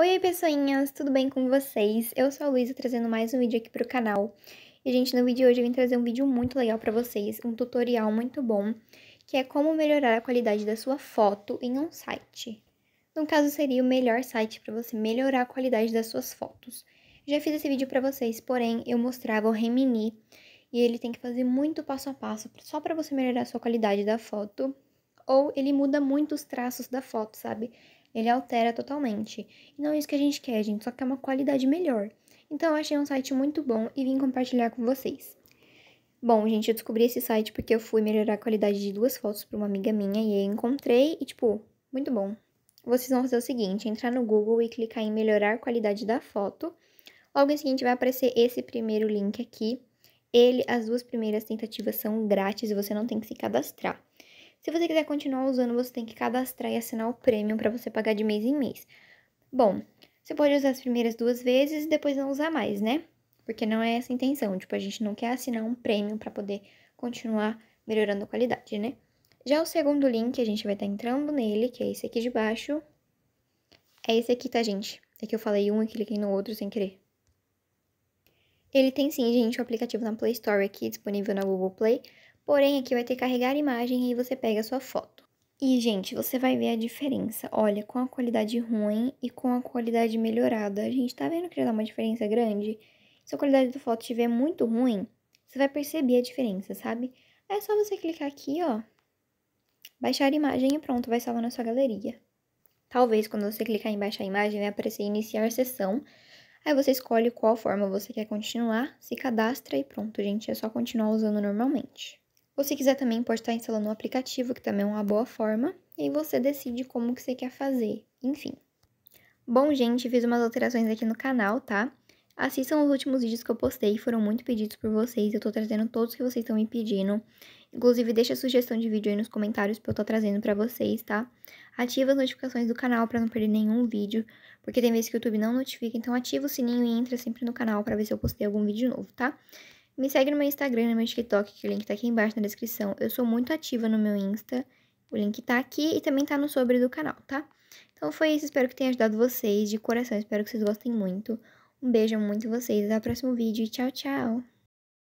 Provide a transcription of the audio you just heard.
Oi, pessoinhas, tudo bem com vocês? Eu sou a Luísa trazendo mais um vídeo aqui pro canal. E, gente, no vídeo de hoje eu vim trazer um vídeo muito legal para vocês, um tutorial muito bom, que é como melhorar a qualidade da sua foto em um site. No caso, seria o melhor site para você melhorar a qualidade das suas fotos. Já fiz esse vídeo para vocês, porém, eu mostrava o Remini, e ele tem que fazer muito passo a passo só para você melhorar a sua qualidade da foto, ou ele muda muito os traços da foto, sabe? ele altera totalmente. E não é isso que a gente quer, a gente só quer uma qualidade melhor. Então eu achei um site muito bom e vim compartilhar com vocês. Bom, gente, eu descobri esse site porque eu fui melhorar a qualidade de duas fotos para uma amiga minha e aí encontrei e tipo, muito bom. Vocês vão fazer o seguinte, entrar no Google e clicar em melhorar a qualidade da foto. Logo em seguida vai aparecer esse primeiro link aqui. Ele, as duas primeiras tentativas são grátis e você não tem que se cadastrar. Se você quiser continuar usando, você tem que cadastrar e assinar o premium para você pagar de mês em mês. Bom, você pode usar as primeiras duas vezes e depois não usar mais, né? Porque não é essa a intenção. Tipo, a gente não quer assinar um premium para poder continuar melhorando a qualidade, né? Já o segundo link, a gente vai estar tá entrando nele, que é esse aqui de baixo. É esse aqui, tá, gente? É que eu falei um e cliquei no outro sem querer. Ele tem sim, gente, o aplicativo na Play Store aqui, disponível na Google Play. Porém, aqui vai ter carregar imagem e aí você pega a sua foto. E, gente, você vai ver a diferença. Olha, com a qualidade ruim e com a qualidade melhorada. A gente tá vendo que já dá uma diferença grande? Se a qualidade da foto estiver muito ruim, você vai perceber a diferença, sabe? É só você clicar aqui, ó. Baixar imagem e pronto, vai salvar na sua galeria. Talvez quando você clicar em baixar imagem, vai aparecer iniciar sessão. Aí você escolhe qual forma você quer continuar, se cadastra e pronto, gente. É só continuar usando normalmente. Ou se quiser também pode estar instalando um aplicativo, que também é uma boa forma, e aí você decide como que você quer fazer, enfim. Bom, gente, fiz umas alterações aqui no canal, tá? Assistam os últimos vídeos que eu postei, foram muito pedidos por vocês, eu tô trazendo todos que vocês estão me pedindo. Inclusive, deixa sugestão de vídeo aí nos comentários que eu tô tá trazendo pra vocês, tá? Ativa as notificações do canal pra não perder nenhum vídeo, porque tem vezes que o YouTube não notifica, então ativa o sininho e entra sempre no canal pra ver se eu postei algum vídeo novo, tá? Me segue no meu Instagram, no meu TikTok, que o link tá aqui embaixo na descrição. Eu sou muito ativa no meu Insta, o link tá aqui e também tá no sobre do canal, tá? Então foi isso, espero que tenha ajudado vocês de coração, espero que vocês gostem muito. Um beijo, muito vocês, até o próximo vídeo e tchau, tchau!